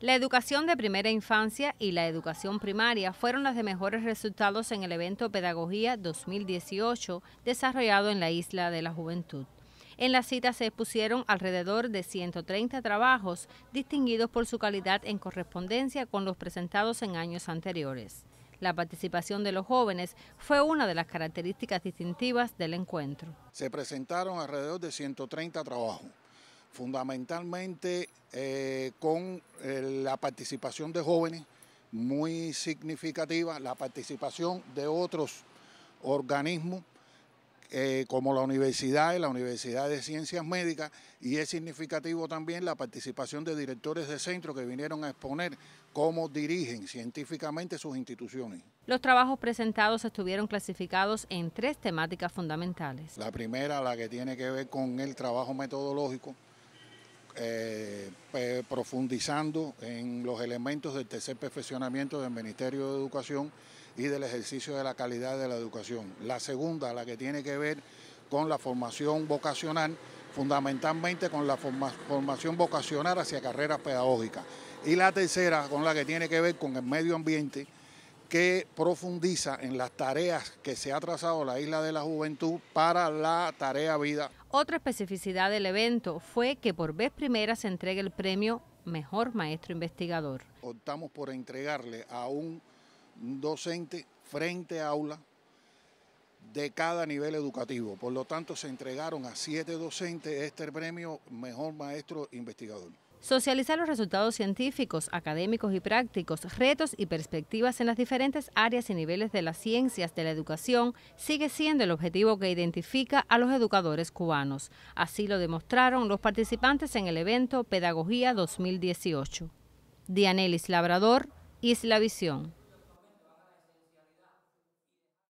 La educación de primera infancia y la educación primaria fueron las de mejores resultados en el evento Pedagogía 2018 desarrollado en la Isla de la Juventud. En la cita se expusieron alrededor de 130 trabajos distinguidos por su calidad en correspondencia con los presentados en años anteriores. La participación de los jóvenes fue una de las características distintivas del encuentro. Se presentaron alrededor de 130 trabajos fundamentalmente eh, con eh, la participación de jóvenes muy significativa, la participación de otros organismos eh, como la universidad la Universidad de Ciencias Médicas y es significativo también la participación de directores de centro que vinieron a exponer cómo dirigen científicamente sus instituciones. Los trabajos presentados estuvieron clasificados en tres temáticas fundamentales. La primera, la que tiene que ver con el trabajo metodológico, eh, pues, profundizando en los elementos del tercer perfeccionamiento del Ministerio de Educación y del ejercicio de la calidad de la educación. La segunda, la que tiene que ver con la formación vocacional, fundamentalmente con la formación vocacional hacia carreras pedagógicas. Y la tercera, con la que tiene que ver con el medio ambiente, que profundiza en las tareas que se ha trazado la Isla de la Juventud para la tarea vida. Otra especificidad del evento fue que por vez primera se entregue el premio Mejor Maestro Investigador. Optamos por entregarle a un docente frente a aula de cada nivel educativo. Por lo tanto, se entregaron a siete docentes este premio Mejor Maestro Investigador socializar los resultados científicos, académicos y prácticos, retos y perspectivas en las diferentes áreas y niveles de las ciencias de la educación sigue siendo el objetivo que identifica a los educadores cubanos. Así lo demostraron los participantes en el evento Pedagogía 2018. Dianelis Labrador, Isla Visión.